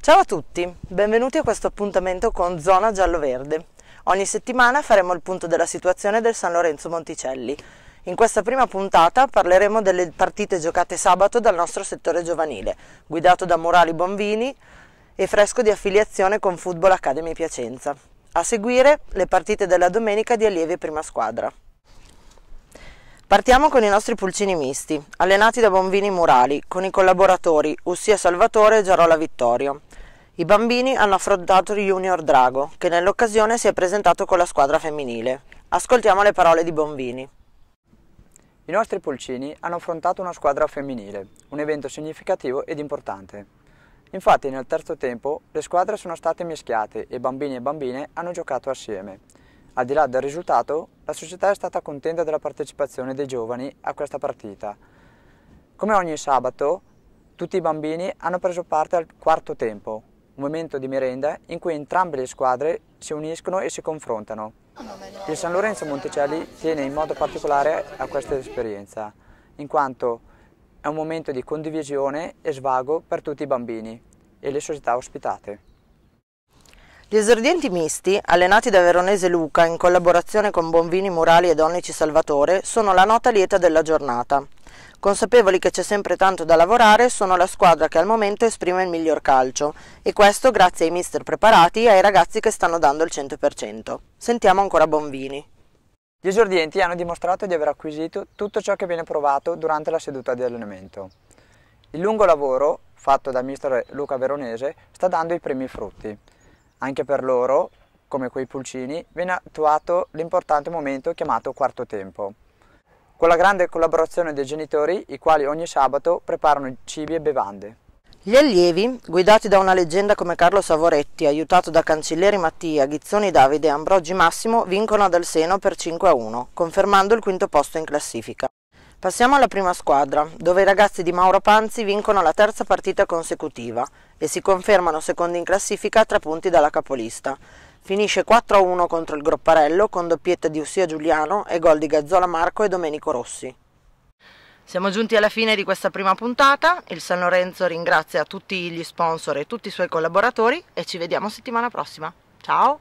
Ciao a tutti, benvenuti a questo appuntamento con Zona Giallo-Verde. Ogni settimana faremo il punto della situazione del San Lorenzo Monticelli. In questa prima puntata parleremo delle partite giocate sabato dal nostro settore giovanile, guidato da Murali Bombini e fresco di affiliazione con Football Academy Piacenza. A seguire le partite della domenica di allievi e prima squadra. Partiamo con i nostri pulcini misti, allenati da bambini murali, con i collaboratori Ussia Salvatore e Giarola Vittorio. I bambini hanno affrontato Junior Drago, che nell'occasione si è presentato con la squadra femminile. Ascoltiamo le parole di Bombini. I nostri pulcini hanno affrontato una squadra femminile, un evento significativo ed importante. Infatti nel terzo tempo le squadre sono state mischiate e bambini e bambine hanno giocato assieme. Al di là del risultato, la società è stata contenta della partecipazione dei giovani a questa partita. Come ogni sabato, tutti i bambini hanno preso parte al quarto tempo, un momento di merenda in cui entrambe le squadre si uniscono e si confrontano. Il San Lorenzo Monticelli tiene in modo particolare a questa esperienza, in quanto è un momento di condivisione e svago per tutti i bambini e le società ospitate. Gli esordienti misti, allenati da Veronese Luca in collaborazione con Bonvini Murali e Donnici Salvatore, sono la nota lieta della giornata. Consapevoli che c'è sempre tanto da lavorare, sono la squadra che al momento esprime il miglior calcio e questo grazie ai mister preparati e ai ragazzi che stanno dando il 100%. Sentiamo ancora Bonvini. Gli esordienti hanno dimostrato di aver acquisito tutto ciò che viene provato durante la seduta di allenamento. Il lungo lavoro fatto da mister Luca Veronese sta dando i primi frutti. Anche per loro, come quei pulcini, viene attuato l'importante momento chiamato quarto tempo. Con la grande collaborazione dei genitori, i quali ogni sabato preparano cibi e bevande. Gli allievi, guidati da una leggenda come Carlo Savoretti, aiutato da Cancellieri Mattia, Ghizzoni Davide e Ambrogi Massimo, vincono ad Alseno per 5 a 1, confermando il quinto posto in classifica. Passiamo alla prima squadra, dove i ragazzi di Mauro Panzi vincono la terza partita consecutiva e si confermano secondi in classifica a tre punti dalla capolista. Finisce 4-1 contro il Gropparello con doppietta di Ussia Giuliano e gol di Gazzola Marco e Domenico Rossi. Siamo giunti alla fine di questa prima puntata, il San Lorenzo ringrazia tutti gli sponsor e tutti i suoi collaboratori e ci vediamo settimana prossima. Ciao!